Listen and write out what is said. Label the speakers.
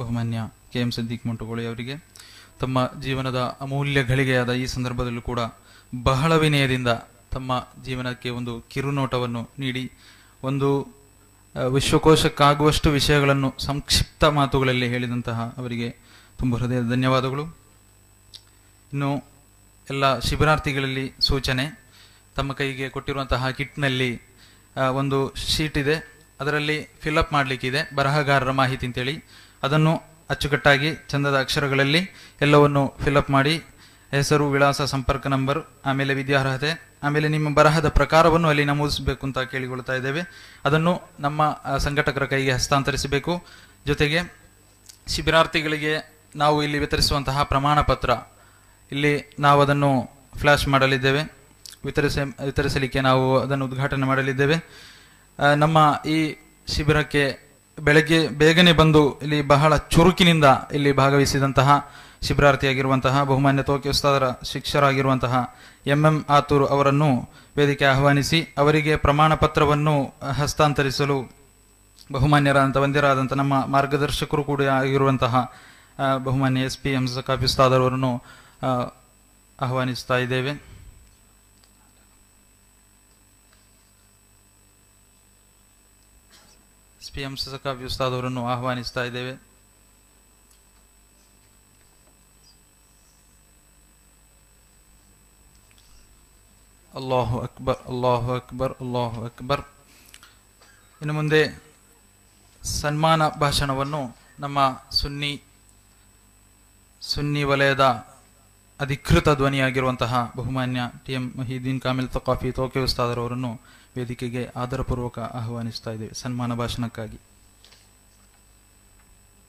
Speaker 1: ಬಹುಮಾನ್ಯ K M Siddique Muntugoli ಅವರಿಗೆ ತಮ್ಮ ಜೀವನದ ಅಮೂಲ್ಯ ಘಳಿಗೆಯಾದ ಈ ಸಂದರ್ಭದಲ್ಲೂ ಕೂಡ ಬಹಳ ವಿನಯದಿಂದ ತಮ್ಮ ಜೀವನಕ್ಕೆ ಒಂದು ಕಿರುನೋಟವನ್ನು ನೀಡಿ ಒಂದು ವಿಶ್ವಕೋಶಕ್ಕಾಗುವಷ್ಟು ವಿಷಯಗಳನ್ನು ಸಂಕ್ಷಿಪ್ತ ಮಾತುಗಳಲ್ಲಿ ಹೇಳಿದಂತಹ ಅವರಿಗೆ ತುಂಬ ಹೃದಯದ ಧನ್ಯವಾದಗಳು ಇನ್ನು ಎಲ್ಲ ಶಿಬಿರಾರ್ಥಿಗಳಲ್ಲಿ ಸೂಚನೆ ತಮ್ಮ ಕೈಗೆ ಕೊಟ್ಟಿರುವಂತಹ ಕಿಟ್ನಲ್ಲಿ ಒಂದು ಶೀಟ್ ಇದೆ ಅದರಲ್ಲಿ ಫಿಲ್ಅಪ್ ಮಾಡಲಿಕ್ಕಿದೆ ಬರಹಗಾರರ ಮಾಹಿತಿ ಅಂತೇಳಿ ಅದನ್ನು ಅಚ್ಚುಕಟ್ಟಾಗಿ ಚಂದದ ಅಕ್ಷರಗಳಲ್ಲಿ ಎಲ್ಲವನ್ನು ಫಿಲ್ಅಪ್ ಮಾಡಿ ಹೆಸರು ವಿಳಾಸ ಸಂಪರ್ಕ ನಂಬರ್ ಆಮೇಲೆ ವಿದ್ಯಾರ್ಹತೆ ಆಮೇಲೆ ನಿಮ್ಮ ಬರಹದ ಪ್ರಕಾರವನ್ನು ಅಲ್ಲಿ ನಮೂದಿಸಬೇಕು ಅಂತ ಕೇಳಿಕೊಳ್ತಾ ಇದ್ದೇವೆ ಅದನ್ನು ನಮ್ಮ ಸಂಘಟಕರ ಕೈಗೆ ಹಸ್ತಾಂತರಿಸಬೇಕು ಜೊತೆಗೆ ಶಿಬಿರಾರ್ಥಿಗಳಿಗೆ ನಾವು ಇಲ್ಲಿ ವಿತರಿಸುವಂತಹ ಪ್ರಮಾಣ ಪತ್ರ ಇಲ್ಲಿ ನಾವು ಅದನ್ನು ಫ್ಲ್ಯಾಶ್ ಮಾಡಲಿದ್ದೇವೆ ವಿತರಿಸ ವಿತರಿಸಲಿಕ್ಕೆ ನಾವು ಅದನ್ನು ಉದ್ಘಾಟನೆ ಮಾಡಲಿದ್ದೇವೆ ನಮ್ಮ ಈ ಶಿಬಿರಕ್ಕೆ ಬೆಳಗ್ಗೆ ಬೇಗನೆ ಬಂದು ಇಲ್ಲಿ ಬಹಳ ಚುರುಕಿನಿಂದ ಇಲ್ಲಿ ಭಾಗವಹಿಸಿದಂತಹ ಶಿಬಿರಾರ್ಥಿಯಾಗಿರುವಂತಹ ಬಹುಮಾನ್ಯ ತೋಕೆ ಉಸ್ತಾದರ ಶಿಕ್ಷರಾಗಿರುವಂತಹ ಎಂ ಎಂ ಆತೂರು ಅವರನ್ನು ವೇದಿಕೆ ಆಹ್ವಾನಿಸಿ ಅವರಿಗೆ ಪ್ರಮಾಣ ಪತ್ರವನ್ನು ಹಸ್ತಾಂತರಿಸಲು ಬಹುಮಾನ್ಯರಾದಂಥ ವಂದ್ಯರಾದಂಥ ನಮ್ಮ ಮಾರ್ಗದರ್ಶಕರು ಕೂಡ ಆಗಿರುವಂತಹ ಬಹುಮಾನ್ಯ ಎಸ್ ಪಿ ಎಂ ಕಾಫಿ ಉಸ್ತಾದರವರನ್ನು ಆಹ್ವಾನಿಸ್ತಾ ಇದ್ದೇವೆ ಎಸ್ ಪಿ ಎಂ ಅವರನ್ನು ಆಹ್ವಾನಿಸ್ತಾ ಇದ್ದೇವೆ ಅಲ್ಲಾಹು ಅಕ್ಬರ್ ಅಲ್ಲಾಹು ಅಕ್ಬರ್ ಅಲ್ಲಾಹು ಅಕ್ಬರ್ ಇನ್ನು ಮುಂದೆ ಸನ್ಮಾನ ಭಾಷಣವನ್ನು ನಮ್ಮ ಸುನ್ನಿ ಸುನ್ನಿ ವಲಯದ ಅಧಿಕೃತ ಧ್ವನಿಯಾಗಿರುವಂತಹ ಬಹುಮಾನ್ಯ ಟಿ ಎಂ ಕಾಮಿಲ್ ತಕಾಫಿ ತೋಕೆ ಉಸ್ತಾದರವರನ್ನು ವೇದಿಕೆಗೆ ಆದರಪೂರ್ವಕ ಆಹ್ವಾನಿಸ್ತಾ ಇದೆ ಸನ್ಮಾನ ಭಾಷಣಕ್ಕಾಗಿ